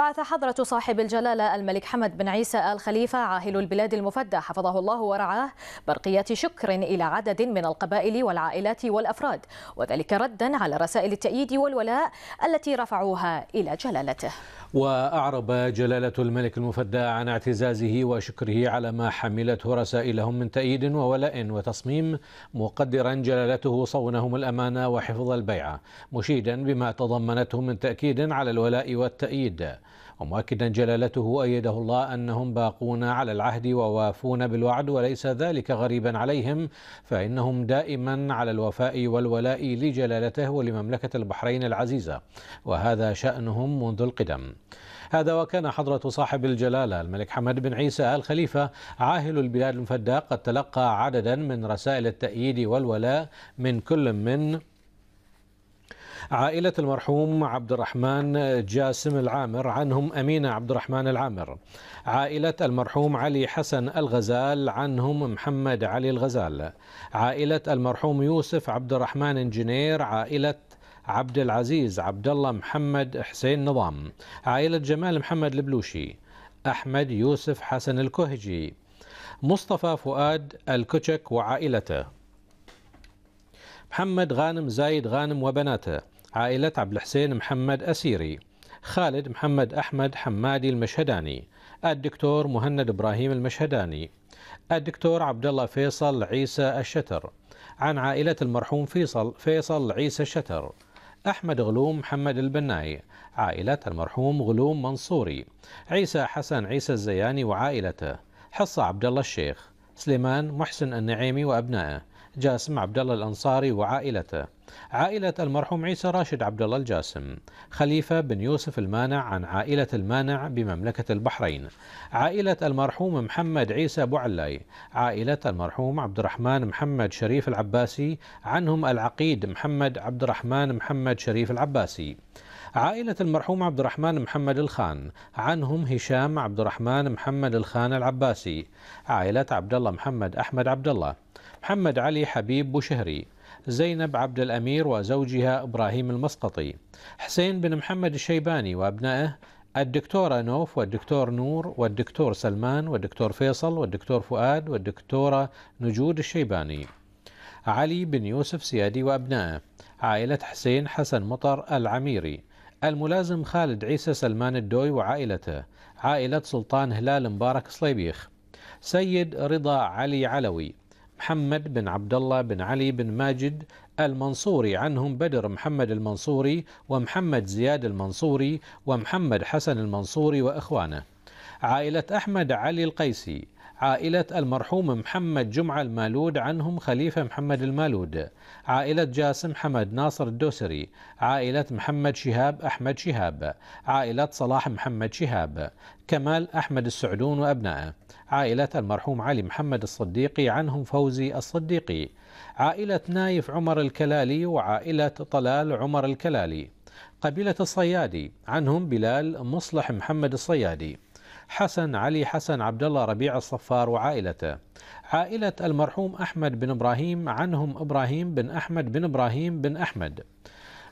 بعث حضرة صاحب الجلالة الملك حمد بن عيسى آل خليفة عاهل البلاد المفدى حفظه الله ورعاه برقية شكر إلى عدد من القبائل والعائلات والأفراد وذلك ردا على رسائل التأييد والولاء التي رفعوها إلى جلالته وأعرب جلالة الملك المفدى عن اعتزازه وشكره على ما حملته رسائلهم من تأييد وولاء وتصميم مقدرا جلالته صونهم الأمانة وحفظ البيعة مشيدا بما تضمنته من تأكيد على الولاء والتأييد ومؤكدا جلالته أيده الله أنهم باقون على العهد ووافون بالوعد وليس ذلك غريبا عليهم فإنهم دائما على الوفاء والولاء لجلالته ولمملكة البحرين العزيزة وهذا شأنهم منذ القدم هذا وكان حضرة صاحب الجلالة الملك حمد بن عيسى آل خليفة عاهل البلاد المفدى قد تلقى عددا من رسائل التأييد والولاء من كل من عائلة المرحوم عبد الرحمن جاسم العامر عنهم أمينة عبد الرحمن العامر عائلة المرحوم علي حسن الغزال عنهم محمد علي الغزال عائلة المرحوم يوسف عبد الرحمن انجينير عائلة عبد العزيز عبد الله محمد حسين نظام عائلة جمال محمد البلوشي أحمد يوسف حسن الكهجي مصطفى فؤاد الكوتشك وعائلته محمد غانم زايد غانم وبناته عائلة عبد الحسين محمد أسيري خالد محمد أحمد حمادي المشهداني الدكتور مهند إبراهيم المشهداني الدكتور عبد الله فيصل عيسى الشتر عن عائلة المرحوم فيصل فيصل عيسى الشتر أحمد غلوم محمد البناي عائلة المرحوم غلوم منصوري عيسى حسن عيسى الزياني وعائلته حصة عبد الله الشيخ سليمان محسن النعيمي وأبنائه جاسم عبد الله الأنصاري وعائلته عائلة المرحوم عيسى راشد عبد الله الجاسم خليفة بن يوسف المانع عن عائلة المانع بمملكة البحرين عائلة المرحوم محمد عيسى أبو عائلة المرحوم عبد الرحمن محمد شريف العباسي عنهم العقيد محمد عبد الرحمن محمد شريف العباسي عائلة المرحوم عبد الرحمن محمد الخان عنهم هشام عبد الرحمن محمد الخان العباسي عائلة عبد الله محمد أحمد عبد الله محمد علي حبيب بوشهري زينب عبد الأمير وزوجها إبراهيم المسقطي حسين بن محمد الشيباني وأبنائه الدكتورة نوف والدكتور نور والدكتور سلمان والدكتور فيصل والدكتور فؤاد والدكتورة نجود الشيباني علي بن يوسف سيادي وأبنائه عائلة حسين حسن مطر العميري الملازم خالد عيسى سلمان الدوي وعائلته عائلة سلطان هلال مبارك صليبيخ سيد رضا علي علوي محمد بن عبد الله بن علي بن ماجد المنصوري عنهم بدر محمد المنصوري ومحمد زياد المنصوري ومحمد حسن المنصوري وإخوانه عائلة أحمد علي القيسي عائلة المرحوم محمد جمعة المالود عنهم خليفة محمد المالود عائلة جاسم حمد ناصر الدوسري عائلة محمد شهاب أحمد شهاب عائلة صلاح محمد شهاب كمال أحمد السعدون وأبنائه عائلة المرحوم علي محمد الصديقي عنهم فوزي الصديقي عائلة نايف عمر الكلالي وعائلة طلال عمر الكلالي قبيلة الصيادي عنهم بلال مصلح محمد الصيادي حسن علي حسن عبد الله ربيع الصفار وعائلته عائلة المرحوم أحمد بن إبراهيم عنهم إبراهيم بن أحمد بن إبراهيم بن أحمد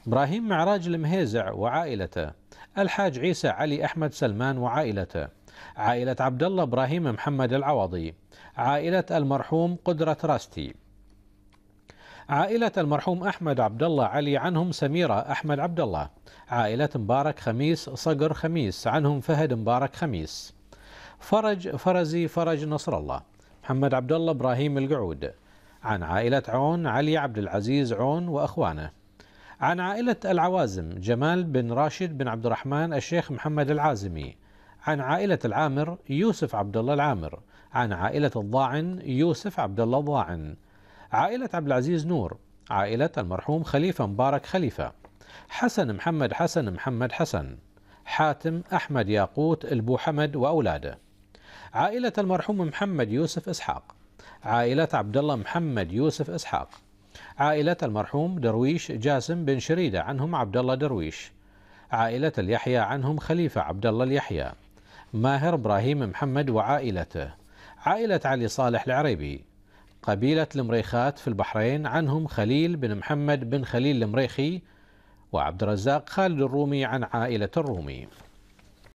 إبراهيم معراج المهيزع وعائلته الحاج عيسى علي أحمد سلمان وعائلته عائلة عبد الله إبراهيم محمد العوضي عائلة المرحوم قدرة راستي عائلة المرحوم أحمد عبد الله علي عنهم سميرة أحمد عبد الله عائلة مبارك خميس صقر خميس عنهم فهد مبارك خميس فرج فرزي فرج نصر الله محمد عبد الله إبراهيم القعود عن عائلة عون علي عبد العزيز عون وأخوانه عن عائلة العوازم جمال بن راشد بن عبد الرحمن الشيخ محمد العازمي عن عائلة العامر يوسف عبد الله العامر عن عائلة الضاعن يوسف عبد الله الضاعن عائلة عبد العزيز نور عائلة المرحوم خليفة مبارك خليفة حسن محمد حسن محمد حسن حاتم أحمد ياقوت البو حمد وأولاده عائلة المرحوم محمد يوسف إسحاق عائلة عبد الله محمد يوسف إسحاق عائلة المرحوم درويش جاسم بن شريدة عنهم عبد الله درويش عائلة اليحيى عنهم خليفة عبد الله اليحيى ماهر إبراهيم محمد وعائلته عائلة علي صالح العريبي قبيلة المريخات في البحرين عنهم خليل بن محمد بن خليل المريخي وعبد الرزاق خالد الرومي عن عائلة الرومي